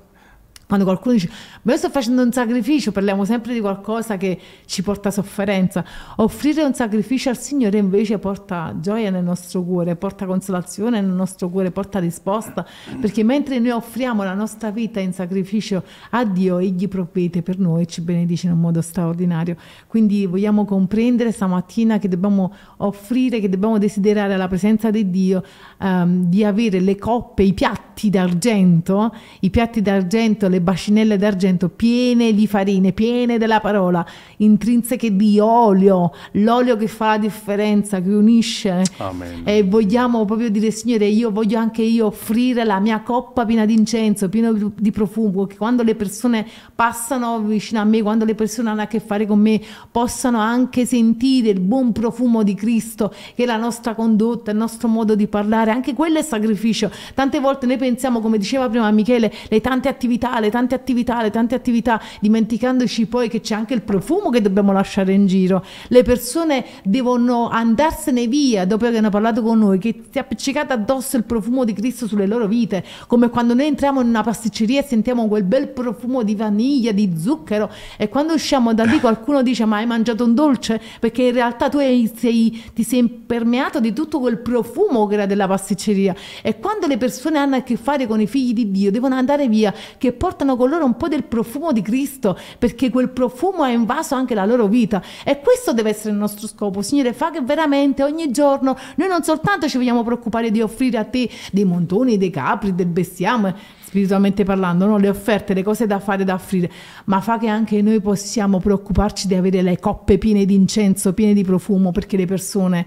quando qualcuno dice ma io sto facendo un sacrificio, parliamo sempre di qualcosa che ci porta sofferenza. Offrire un sacrificio al Signore invece porta gioia nel nostro cuore, porta consolazione nel nostro cuore, porta risposta, perché mentre noi offriamo la nostra vita in sacrificio a Dio, Egli provvede per noi e ci benedice in un modo straordinario. Quindi vogliamo comprendere stamattina che dobbiamo offrire, che dobbiamo desiderare alla presenza di Dio ehm, di avere le coppe, i piatti d'argento, i piatti d'argento, le le bacinelle d'argento piene di farine, piene della parola, intrinseche di olio, l'olio che fa la differenza, che unisce. Amen. E vogliamo proprio dire, Signore, io voglio anche io offrire la mia coppa piena di incenso, piena di profumo, che quando le persone passano vicino a me, quando le persone hanno a che fare con me, possano anche sentire il buon profumo di Cristo, che è la nostra condotta, il nostro modo di parlare, anche quello è sacrificio. Tante volte noi pensiamo, come diceva prima Michele, le tante attività, le le tante attività, le tante attività, dimenticandoci poi che c'è anche il profumo che dobbiamo lasciare in giro. Le persone devono andarsene via dopo che hanno parlato con noi, che si è appiccicato addosso il profumo di Cristo sulle loro vite, come quando noi entriamo in una pasticceria e sentiamo quel bel profumo di vaniglia, di zucchero e quando usciamo da lì qualcuno dice ma hai mangiato un dolce? Perché in realtà tu hai, sei, ti sei impermeato di tutto quel profumo che era della pasticceria e quando le persone hanno a che fare con i figli di Dio devono andare via che portano portano con loro un po' del profumo di Cristo, perché quel profumo ha invaso anche la loro vita. E questo deve essere il nostro scopo. Signore, fa che veramente ogni giorno noi non soltanto ci vogliamo preoccupare di offrire a te dei montoni, dei capri, del bestiame, spiritualmente parlando, no? le offerte, le cose da fare, da offrire, ma fa che anche noi possiamo preoccuparci di avere le coppe piene di incenso, piene di profumo, perché le persone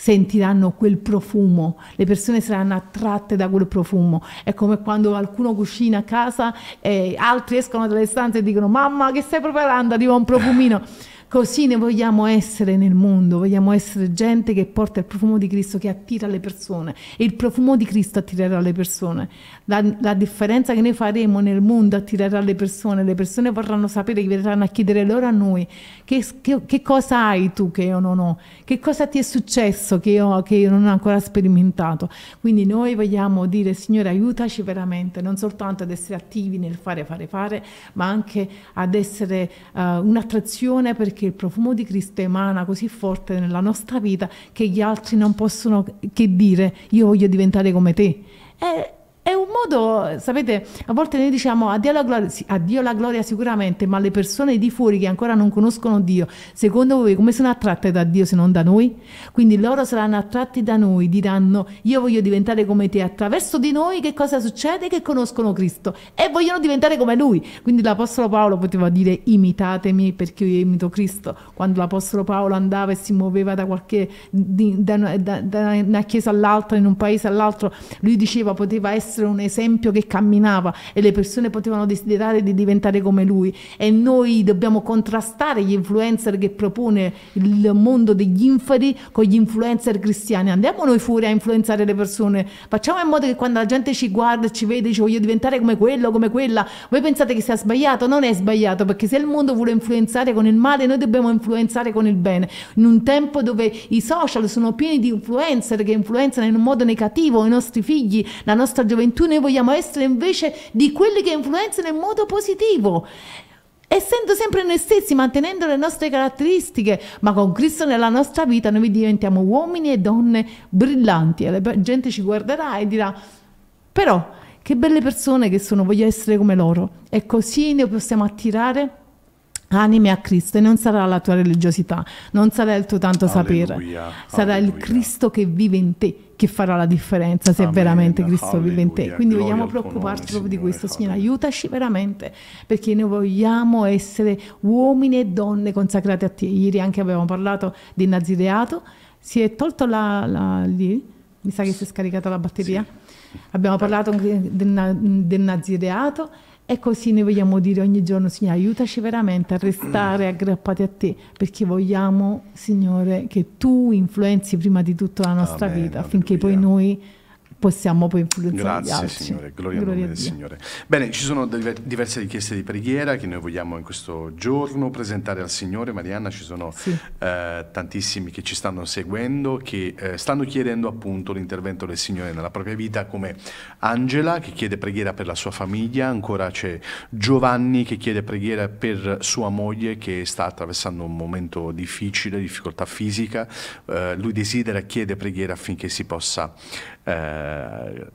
sentiranno quel profumo, le persone saranno attratte da quel profumo. È come quando qualcuno cucina a casa e altri escono dalle stanze e dicono mamma che stai preparando, arriva un profumino. Così ne vogliamo essere nel mondo, vogliamo essere gente che porta il profumo di Cristo, che attira le persone e il profumo di Cristo attirerà le persone. La, la differenza che noi faremo nel mondo attirerà le persone, le persone vorranno sapere, verranno a chiedere loro a noi che, che, che cosa hai tu che io non ho, che cosa ti è successo che io, che io non ho ancora sperimentato. Quindi noi vogliamo dire Signore aiutaci veramente, non soltanto ad essere attivi nel fare, fare, fare, ma anche ad essere uh, un'attrazione perché perché il profumo di Cristo emana così forte nella nostra vita che gli altri non possono che dire io voglio diventare come te. E è un modo, sapete, a volte noi diciamo addio la gloria, sì, addio la gloria sicuramente, ma le persone di fuori che ancora non conoscono Dio, secondo voi come sono attratte da Dio se non da noi? Quindi loro saranno attratti da noi, diranno io voglio diventare come te, attraverso di noi che cosa succede? Che conoscono Cristo e vogliono diventare come Lui. Quindi l'Apostolo Paolo poteva dire imitatemi perché io imito Cristo. Quando l'Apostolo Paolo andava e si muoveva da, qualche, da, da, da una chiesa all'altra, in un paese all'altro, lui diceva poteva essere essere un esempio che camminava e le persone potevano desiderare di diventare come lui e noi dobbiamo contrastare gli influencer che propone il mondo degli inferi con gli influencer cristiani. Andiamo noi fuori a influenzare le persone, facciamo in modo che quando la gente ci guarda, ci vede, ci voglio diventare come quello, come quella, voi pensate che sia sbagliato? Non è sbagliato perché se il mondo vuole influenzare con il male, noi dobbiamo influenzare con il bene. In un tempo dove i social sono pieni di influencer che influenzano in un modo negativo i nostri figli, la nostra gioventù, 2021 noi vogliamo essere invece di quelli che influenzano in modo positivo essendo sempre noi stessi, mantenendo le nostre caratteristiche, ma con Cristo nella nostra vita noi diventiamo uomini e donne brillanti e la gente ci guarderà e dirà però che belle persone che sono, voglio essere come loro. E così ne possiamo attirare anime a Cristo e non sarà la tua religiosità, non sarà il tuo tanto Alleluia, sapere, sarà Alleluia. il Cristo che vive in te che farà la differenza se Amen, veramente Cristo Alleluia, vive in te. Quindi vogliamo preoccuparci proprio di questo, Signore, aiutaci veramente perché noi vogliamo essere uomini e donne consacrati a te. Ieri anche avevamo parlato di nazireato, si è tolto la, la lì, mi sa che si è scaricata la batteria. Sì. Abbiamo ecco. parlato del, del nazireato e così noi vogliamo dire ogni giorno, Signore, aiutaci veramente a restare aggrappati a te, perché vogliamo, Signore, che tu influenzi prima di tutto la nostra Amen, vita, affinché poi noi possiamo poi influenzare Grazie Signore, gloria, gloria del Signore. Bene, ci sono diverse richieste di preghiera che noi vogliamo in questo giorno presentare al Signore. Marianna, ci sono sì. eh, tantissimi che ci stanno seguendo, che eh, stanno chiedendo appunto l'intervento del Signore nella propria vita, come Angela che chiede preghiera per la sua famiglia, ancora c'è Giovanni che chiede preghiera per sua moglie che sta attraversando un momento difficile, difficoltà fisica. Eh, lui desidera, chiede preghiera affinché si possa... Eh, eh,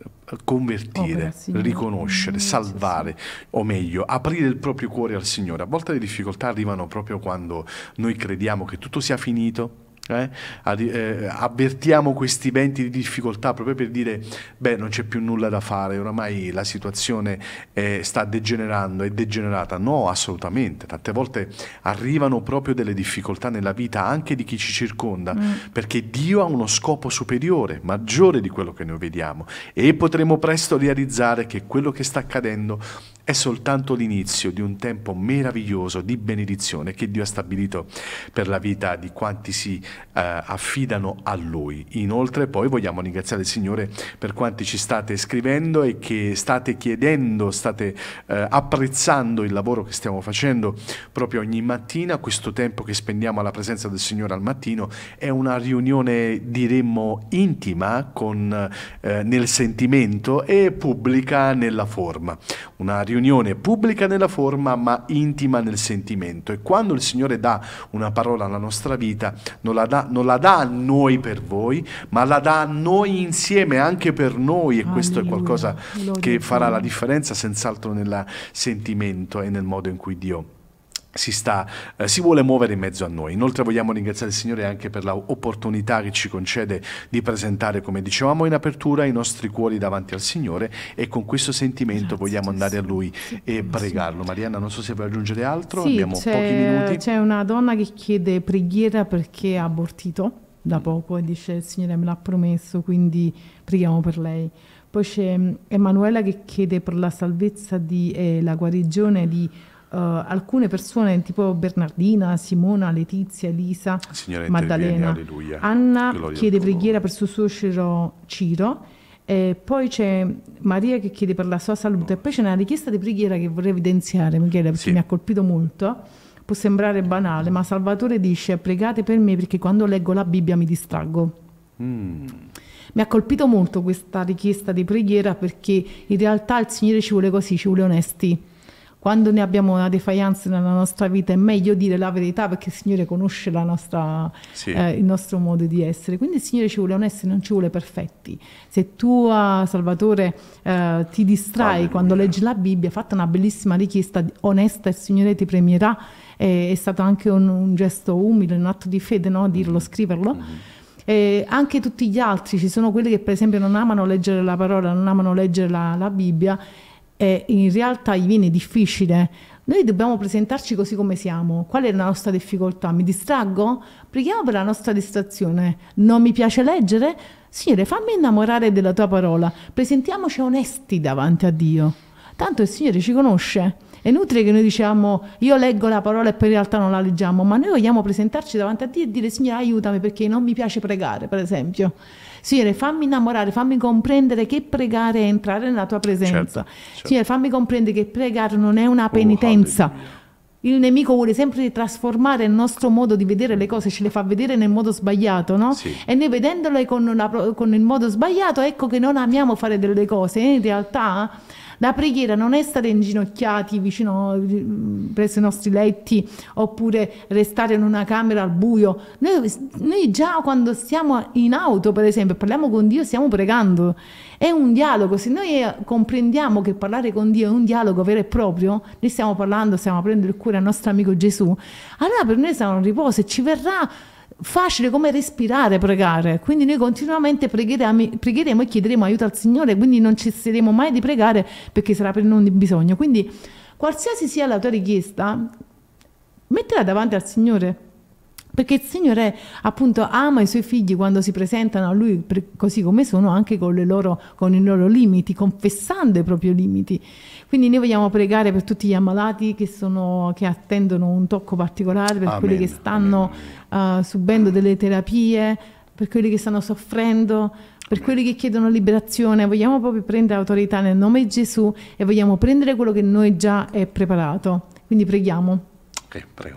convertire, Opera, riconoscere, mm, salvare, o meglio, aprire il proprio cuore al Signore. A volte le difficoltà arrivano proprio quando noi crediamo che tutto sia finito eh? eh? avvertiamo questi venti di difficoltà proprio per dire beh non c'è più nulla da fare oramai la situazione eh, sta degenerando è degenerata no assolutamente tante volte arrivano proprio delle difficoltà nella vita anche di chi ci circonda mm. perché Dio ha uno scopo superiore maggiore di quello che noi vediamo e potremo presto realizzare che quello che sta accadendo è soltanto l'inizio di un tempo meraviglioso di benedizione che Dio ha stabilito per la vita di quanti si eh, affidano a Lui. Inoltre poi vogliamo ringraziare il Signore per quanti ci state scrivendo e che state chiedendo, state eh, apprezzando il lavoro che stiamo facendo proprio ogni mattina. Questo tempo che spendiamo alla presenza del Signore al mattino è una riunione, diremmo, intima con, eh, nel sentimento e pubblica nella forma. Una riunione riunione pubblica nella forma ma intima nel sentimento e quando il Signore dà una parola alla nostra vita non la dà, non la dà a noi per voi ma la dà a noi insieme anche per noi e Alleluia. questo è qualcosa che farà la differenza senz'altro nel sentimento e nel modo in cui Dio si, sta, eh, si, vuole muovere in mezzo a noi. Inoltre vogliamo ringraziare il Signore anche per l'opportunità che ci concede di presentare, come dicevamo in apertura, i nostri cuori davanti al Signore e con questo sentimento Grazie, vogliamo andare a Lui sì, e pregarlo. Sì. Marianna, non so se vuoi aggiungere altro, sì, abbiamo pochi minuti. C'è una donna che chiede preghiera perché ha abortito da mm. poco e dice il Signore me l'ha promesso, quindi preghiamo per lei. Poi c'è mm, Emanuela che chiede per la salvezza e eh, la guarigione di eh, alcune persone tipo Bernardina, Simona, Letizia, Elisa, Signore Maddalena, Anna Gloria chiede preghiera per suo suocero Ciro. E poi c'è Maria che chiede per la sua salute e poi c'è una richiesta di preghiera che vorrei evidenziare, Michele, perché sì. mi ha colpito molto. Può sembrare banale, ma Salvatore dice pregate per me perché quando leggo la Bibbia mi distraggo. Mm. Mi ha colpito molto questa richiesta di preghiera perché in realtà il Signore ci vuole così, ci vuole onesti quando ne abbiamo una defianza nella nostra vita è meglio dire la verità perché il Signore conosce nostra, sì. eh, il nostro modo di essere. Quindi il Signore ci vuole onesti, non ci vuole perfetti. Se tu, ah, Salvatore, eh, ti distrai Alleluia. quando leggi la Bibbia, fatta una bellissima richiesta onesta, il Signore ti premierà. Eh, è stato anche un, un, gesto umile, un atto di fede, no? dirlo, mm. scriverlo. mm Eh, anche tutti gli altri, ci sono quelli che per esempio non amano leggere la parola, non amano leggere la, la Bibbia e in realtà gli viene difficile. Noi dobbiamo presentarci così come siamo. Qual è la nostra difficoltà? Mi distraggo? Preghiamo per la nostra distrazione. Non mi piace leggere? Signore, fammi innamorare della tua parola. Presentiamoci onesti davanti a Dio. Tanto il Signore ci conosce. È inutile che noi diciamo io leggo la parola e poi in realtà non la leggiamo, ma noi vogliamo presentarci davanti a Dio e dire Signore aiutami perché non mi piace pregare, per esempio. Signore, fammi innamorare, fammi comprendere che pregare è entrare nella tua presenza. Certo, certo. Signore, fammi comprendere che pregare non è una oh, penitenza. Oh, il nemico vuole sempre trasformare il nostro modo di vedere le cose, ce le fa vedere nel modo sbagliato, no? Sì. E noi vedendole con, una, con, il modo sbagliato, ecco che non amiamo fare delle cose. Eh, in realtà la preghiera non è stare inginocchiati vicino presso i nostri letti oppure restare in una camera al buio. Noi, noi già quando stiamo in auto, per esempio, parliamo con Dio, stiamo pregando. È un dialogo. Se noi comprendiamo che parlare con Dio è un dialogo vero e proprio, noi stiamo parlando, stiamo aprendo il cuore al nostro amico Gesù, allora per noi sarà un riposo e ci verrà facile come respirare pregare quindi noi continuamente pregheremo, e chiederemo aiuto al Signore quindi non cesseremo mai di pregare perché sarà per noi un bisogno quindi qualsiasi sia la tua richiesta mettila davanti al Signore perché il Signore appunto ama i suoi figli quando si presentano a Lui così come sono, anche con, loro, con i loro limiti, confessando i propri limiti. Quindi noi vogliamo pregare per tutti gli ammalati che, sono, che attendono un tocco particolare, per Amen. quelli che stanno uh, subendo delle terapie, per quelli che stanno soffrendo, per quelli che chiedono liberazione, vogliamo proprio prendere autorità nel nome di Gesù e vogliamo prendere quello che noi già è preparato. Quindi preghiamo. Ok, prego.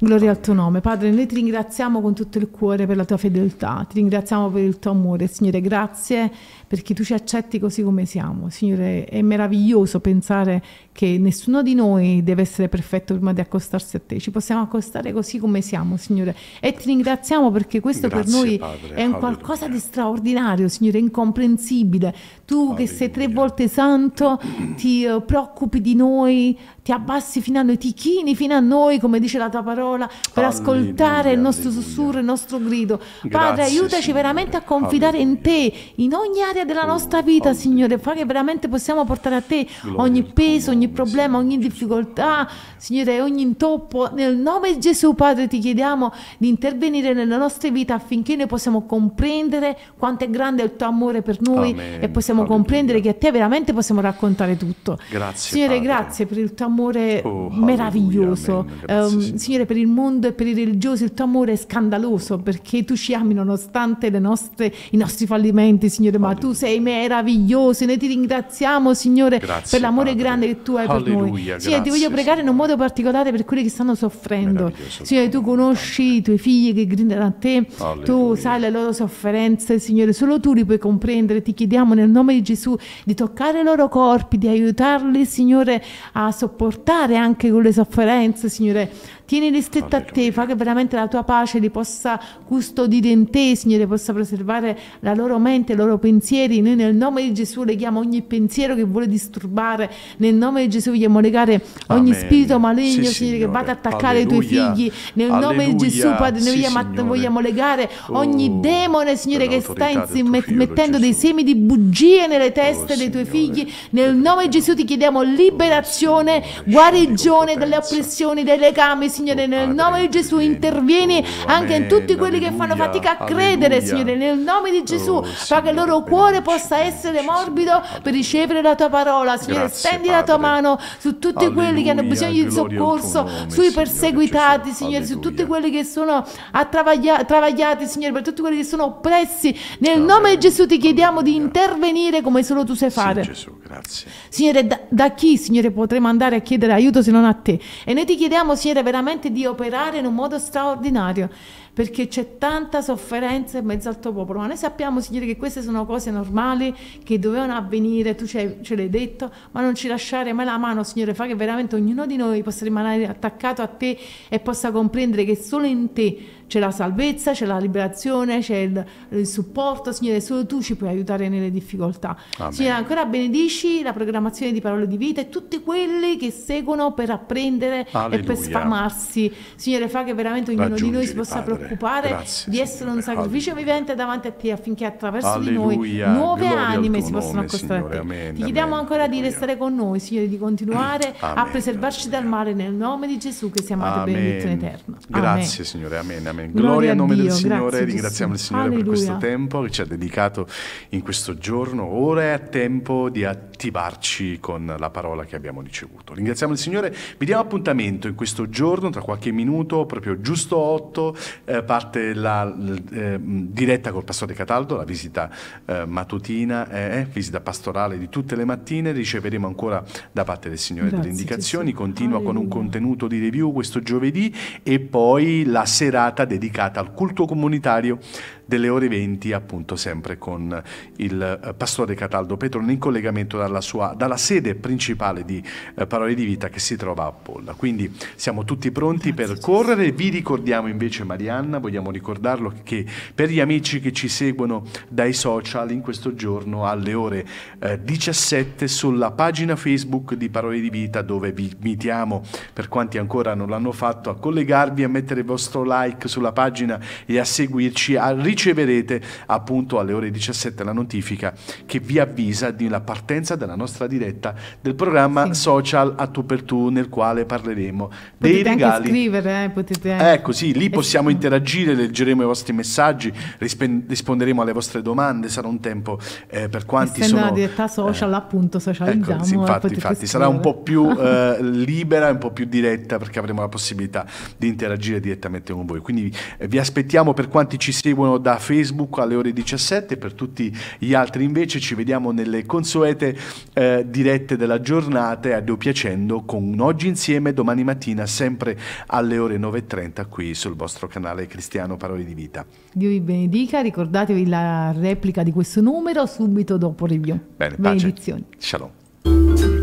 Gloria al tuo nome. Padre, noi ti ringraziamo con tutto il cuore per la tua fedeltà, ti ringraziamo per il tuo amore. Signore, grazie perché tu ci accetti così come siamo. Signore, è meraviglioso pensare che nessuno di noi deve essere perfetto prima di accostarsi a te, ci possiamo accostare così come siamo, Signore, e ti ringraziamo perché questo Grazie, per noi padre, è un qualcosa di straordinario, Signore, incomprensibile. Tu che sei tre volte santo, ti eh, preoccupi di noi, ti abbassi fino a noi, ti chini fino a noi, come dice la tua parola, per Alleluia, ascoltare il nostro sussurro, il nostro grido. Grazie, padre, aiutaci signora. veramente a confidare Alleluia. in te, in ogni area storia della nostra vita, Signore. Fa che veramente possiamo portare a te ogni peso, ogni problema, ogni difficoltà, Signore, ogni intoppo. Nel nome di Gesù, Padre, ti chiediamo di intervenire nelle nostre vite affinché noi possiamo comprendere quanto è grande il tuo amore per noi Amen. e possiamo Alleluia. comprendere che a te veramente possiamo raccontare tutto. Grazie. Signore, Padre. grazie per il tuo amore oh, meraviglioso. Grazie, um, Signore, per il mondo e per i religiosi il tuo amore è scandaloso perché tu ci ami nonostante nostre, i nostri fallimenti, Signore, ma tu tu sei meraviglioso. Noi ti ringraziamo, Signore, Grazie, per l'amore Padre. grande che tu hai Alleluia, per noi. Signore, Grazie, ti voglio pregare in un modo particolare per quelli che stanno soffrendo. Signore, tu conosci i tuoi figli che gridano a te, Alleluia. tu sai le loro sofferenze, Signore, solo tu li puoi comprendere. Ti chiediamo nel nome di Gesù di toccare i loro corpi, di aiutarli, Signore, a sopportare anche quelle sofferenze, Signore. Tienili stretto a te, fa che veramente la tua pace li possa custodire in te, Signore, possa preservare la loro mente, i loro pensieri pensieri, noi nel nome di Gesù leghiamo ogni pensiero che vuole disturbare, nel nome di Gesù vogliamo legare ogni Amen. spirito maligno, sì, Signore, che vada ad attaccare Alleluia. i tuoi figli, nel Alleluia. nome di Gesù, Padre, noi sì, vogliamo, vogliamo, legare oh, ogni demone, Signore, che sta insieme, mettendo dei semi di bugie nelle oh, teste oh, dei tuoi Signore. figli, nel nome di Gesù ti chiediamo oh, liberazione, oh, guarigione dalle oppressioni, dai legami, Signore, oh, nel nome di Gesù intervieni anche in tutti quelli che fanno fatica a credere, Signore, nel nome di Gesù, fa che il loro cuore cuore possa essere morbido per ricevere la tua parola. Signore, Grazie, stendi Padre. la tua mano su tutti Alleluia, quelli che hanno bisogno di soccorso, nome, sui perseguitati, Signore, su tutti quelli che sono attravagliati, travagliati, Signore, per tutti quelli che sono oppressi. Nel Alleluia. nome di Gesù ti chiediamo di intervenire come solo tu sai fare. Sì, Gesù, grazie. Signore, da, da, chi, Signore, potremo andare a chiedere aiuto se non a te? E noi ti chiediamo, Signore, veramente di operare in un modo straordinario perché c'è tanta sofferenza in mezzo al tuo popolo. Ma noi sappiamo, Signore, che queste sono cose normali che dovevano avvenire, tu ce, ce l'hai detto, ma non ci lasciare mai la mano, Signore, fa che veramente ognuno di noi possa rimanere attaccato a te e possa comprendere che solo in te c'è la salvezza, c'è la liberazione, c'è il, il supporto, Signore, solo tu ci puoi aiutare nelle difficoltà. Amen. Signore, ancora benedici la programmazione di parole di vita e tutti quelli che seguono per apprendere Alleluia. e per sfamarsi. Signore, fa che veramente ognuno di noi si possa preoccupare preoccupare Grazie, di essere un sacrificio Alleluia. vivente davanti a te affinché attraverso Alleluia. di noi nuove anime si possano accostare a te. Amen, Ti chiediamo amen, ancora Alleluia. di restare con noi, Signore, di continuare amen, a preservarci dal male nel nome di Gesù che sia amato e benedetto in eterno. Grazie Signore, amen, amen. Gloria, Gloria al nome Dio. del Signore, Grazie, ringraziamo Gesù. il Signore per questo tempo che ci ha dedicato in questo giorno. Ora è tempo di attivare attivarci con la parola che abbiamo ricevuto. Ringraziamo il Signore, vi diamo appuntamento in questo giorno, tra qualche minuto, proprio giusto 8, eh, parte la eh, diretta col pastore Cataldo, la visita eh, matutina, eh, eh, visita pastorale di tutte le mattine, riceveremo ancora da parte del Signore Grazie, delle indicazioni, Gesù. continua Alleluia. con un contenuto di review questo giovedì e poi la serata dedicata al culto comunitario delle ore 20 appunto sempre con il eh, pastore Cataldo Petroni in collegamento dalla, sua, dalla sede principale di eh, Parole di Vita che si trova a Polla. Quindi siamo tutti pronti Grazie, per correre, vi ricordiamo invece Marianna, vogliamo ricordarlo che per gli amici che ci seguono dai social in questo giorno alle ore 17 eh, sulla pagina Facebook di Parole di Vita dove vi invitiamo per quanti ancora non l'hanno fatto a collegarvi, a mettere il vostro like sulla pagina e a seguirci, a ricevere riceverete appunto alle ore 17 la notifica che vi avvisa della partenza della nostra diretta del programma sì. social a tu per tu nel quale parleremo potete dei regali. Potete scrivere, eh, potete... Ecco sì, lì eh, possiamo interagire, leggeremo i vostri messaggi, rispe- risponderemo alle vostre domande, sarà un tempo eh, per quanti Essendo sono... una diretta eh, social eh, appunto socializziamo. Ecco, sì, eh, infatti, infatti sarà un po' più eh, libera, un po' più diretta perché avremo la possibilità di interagire direttamente con voi. Quindi vi aspettiamo per quanti ci seguono da da Facebook alle ore 17, per tutti gli altri invece ci vediamo nelle consuete eh, dirette della giornata e a Dio piacendo con oggi insieme domani mattina sempre alle ore 9.30 qui sul vostro canale Cristiano Parole di Vita. Dio vi benedica, ricordatevi la replica di questo numero subito dopo review. Bene, pace. Benedizioni. Shalom.